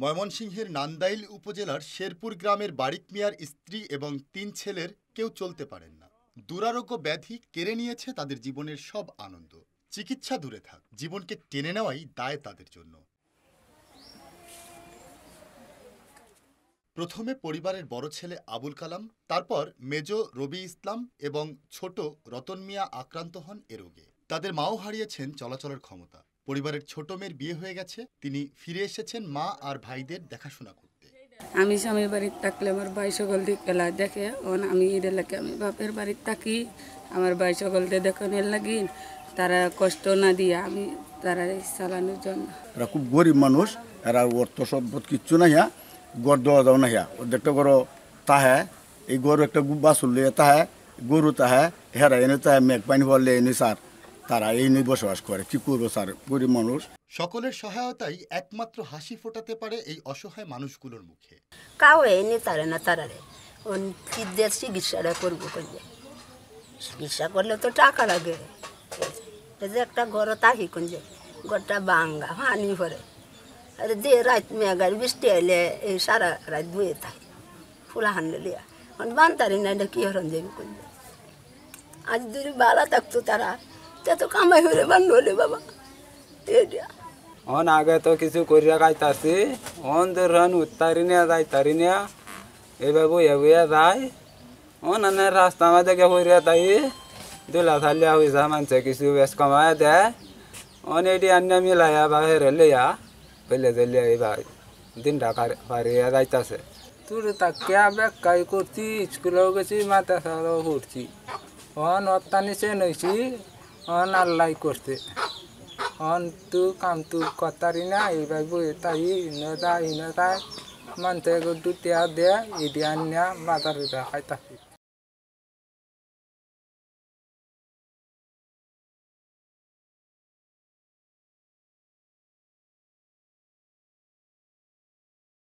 ময়মনসিংহের নান্দাইল উপজেলার শেরপুর গ্রামের বারিক মিয়ার স্ত্রী এবং তিন ছেলের কেউ চলতে পারেন না দুরারোগ্য ব্যাধি কেড়ে নিয়েছে তাদের জীবনের সব আনন্দ চিকিৎসা দূরে থাক জীবনকে টেনে নেওয়াই দায় তাদের জন্য প্রথমে পরিবারের বড় ছেলে আবুল কালাম তারপর মেজ রবি ইসলাম এবং ছোট রতন মিয়া আক্রান্ত হন এ রোগে তাদের মাও হারিয়েছেন চলাচলের ক্ষমতা পরিবারের ছোট মেয়ের বিয়ে হয়ে গেছে তিনি ফিরে এসেছেন মা আর ভাইদের দেখাশোনা করতে আমি স্বামীর বাড়ির থাকলে আমার ভাই সকল দিক খেলা দেখে ওন আমি এর এলাকায় আমি বাপের বাড়ির থাকি আমার ভাই সকলকে দেখনের লাগি তারা কষ্ট না দিয়ে আমি তারা চালানোর জন্য এরা খুব গরিব মানুষ এরা অর্থ সম্পদ কিচ্ছু না হ্যাঁ গর দেওয়া যাও না হ্যাঁ অর্ধেকটা গড় তাহে এই গরু একটা গুব্বা লিয়ে তাহে গরু তাহে হেরা এনে তাহে মেঘ পানি হলে এনে সার তারা এই নিয়ে বসবাস করে কি করবো স্যার গরিব মানুষ সকলের সহায়তাই একমাত্র হাসি ফোটাতে পারে এই অসহায় মানুষগুলোর মুখে কাউ এনে তারে না তারারে চিকিৎসা চিকিৎসাটা করবো করলে চিকিৎসা করলে তো টাকা লাগে যে একটা ঘর তাহি কোন যে ঘরটা বাঙ্গা হানি ভরে আরে যে রাত মেঘার বৃষ্টি এলে এই সারা রাত বয়ে থাকে ফুলা হানলে লিয়া বান্তারি না এটা কী হরণ যাবি কোন আজ যদি বালা থাকতো তারা তো কামাই হলে বা নলে বাবা অন আগে তো কিছু করিয়া খাইতাছি অন তো রান উত্তারি নিয়া যাইতারি নিয়া এবার বইয়া বইয়া যায় অন আনে রাস্তা মাঝে গে করিয়া তাই দুলা থালিয়া হয়ে যা মানছে কিছু বেশ কমায় দেয় অন এটি আন্য মিলাইয়া বা হেরে লইয়া বলে যে লিয়া এবার দিনটা পারিয়া যাইতাছে তোর তাকে আবেগ কাই করছি স্কুলেও গেছি মাথা সারাও করছি অন অত্যানি চেন হয়েছি অন আল্লাহ করতে অন তু কাম তু কতারি না এইবার বই তাই ইনতা ইনতা মানতে দুটিয়া দে ইডিয়ান না বাজার খাইতা